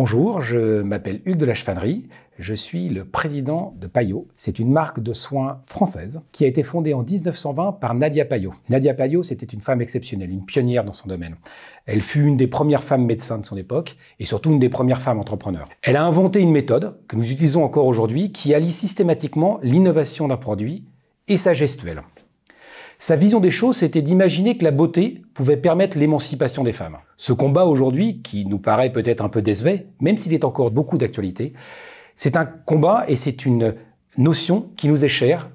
Bonjour, je m'appelle Hugues de la Chefanerie. je suis le président de Payot. C'est une marque de soins française qui a été fondée en 1920 par Nadia Payot. Nadia Payot, c'était une femme exceptionnelle, une pionnière dans son domaine. Elle fut une des premières femmes médecins de son époque et surtout une des premières femmes entrepreneurs. Elle a inventé une méthode que nous utilisons encore aujourd'hui qui allie systématiquement l'innovation d'un produit et sa gestuelle. Sa vision des choses, c'était d'imaginer que la beauté pouvait permettre l'émancipation des femmes. Ce combat aujourd'hui, qui nous paraît peut-être un peu désuet, même s'il est encore beaucoup d'actualité, c'est un combat et c'est une notion qui nous est chère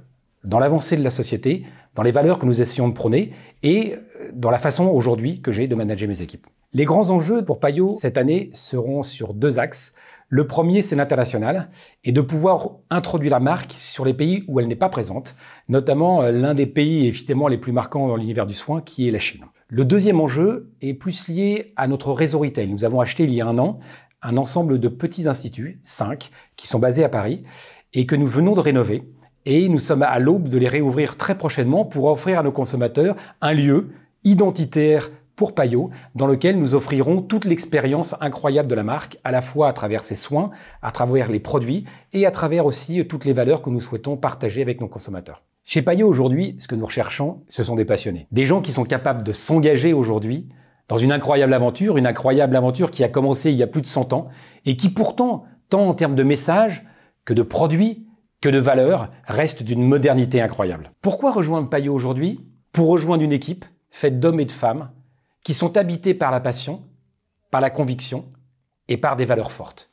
dans l'avancée de la société, dans les valeurs que nous essayons de prôner et euh, dans la façon aujourd'hui que j'ai de manager mes équipes. Les grands enjeux pour Payot cette année seront sur deux axes. Le premier, c'est l'international et de pouvoir introduire la marque sur les pays où elle n'est pas présente, notamment euh, l'un des pays évidemment les plus marquants dans l'univers du soin qui est la Chine. Le deuxième enjeu est plus lié à notre réseau retail. Nous avons acheté il y a un an un ensemble de petits instituts, cinq, qui sont basés à Paris et que nous venons de rénover. Et nous sommes à l'aube de les réouvrir très prochainement pour offrir à nos consommateurs un lieu identitaire pour Payot, dans lequel nous offrirons toute l'expérience incroyable de la marque, à la fois à travers ses soins, à travers les produits et à travers aussi euh, toutes les valeurs que nous souhaitons partager avec nos consommateurs. Chez Payot aujourd'hui, ce que nous recherchons, ce sont des passionnés. Des gens qui sont capables de s'engager aujourd'hui dans une incroyable aventure, une incroyable aventure qui a commencé il y a plus de 100 ans et qui pourtant, tant en termes de messages que de produits, que de valeurs, reste d'une modernité incroyable. Pourquoi rejoindre Payot aujourd'hui Pour rejoindre une équipe faite d'hommes et de femmes qui sont habités par la passion, par la conviction et par des valeurs fortes.